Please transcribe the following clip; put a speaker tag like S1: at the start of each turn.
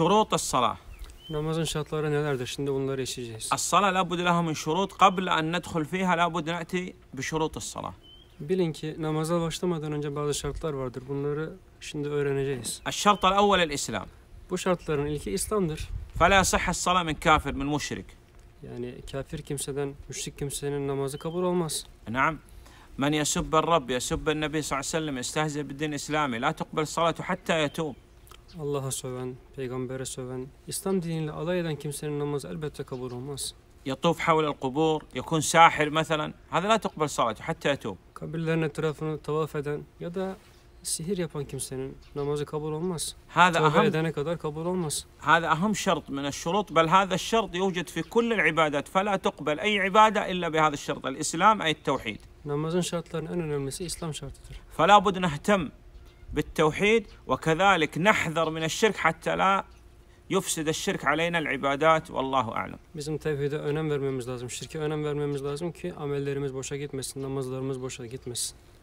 S1: Şurutus salah.
S2: Namazın şartları nelerdir? Şimdi bunları işleyeceğiz.
S1: As-salah la budde laha min şurut qabla an nedhul fiha la budde na'ti bi şurutus salah.
S2: Bilin ki namaza başlamadan önce bazı şartlar vardır. Bunları şimdi öğreneceğiz.
S1: Eş-şart el-evvel el-İslam.
S2: Bu şartların ilki İslam'dır.
S1: Fela sihha salah min kafir min müşrik. Yani kafir kimseden,
S2: müşrik kimsenin
S1: namazı kabul olmaz. Naam. Men yesubbe Rabb, yesubbe Nebi sallallahu aleyhi ve sellem, istehze bid-din İslami, la tuqbel salatu hatta yetub.
S2: Allah'a söven, peygambere söven, İslam diniyle alay eden kimsenin namazı elbette kabul olmaz.
S1: يطوف حول القبور يكون ساحر مثلا هذا لا تقبل صلاته حتى يتوب
S2: kabirlerin etrafını tavaf eden ya da sihir yapan kimsenin namazı kabul olmaz. هذا أهم edene kadar kabul
S1: olmaz. هذا أهم شرط من الشروط بل هذا الشرط يوجد في كل العبادات فلا تقبل أي عبادة إلا بهذا الشرط الإسلام أي التوحيد.
S2: Namazın şartlarının en önemlisi İslam şartıdır.
S1: فلا بد نهتم بالتوحيد وكذلك نحذر من الشرك حتى لا yufsid şirk aleyna ibadat vallahu a'lem.
S2: Bizim tevhide önem vermemiz lazım. Şirke önem vermemiz lazım ki amellerimiz boşa gitmesin, namazlarımız boşa gitmesin.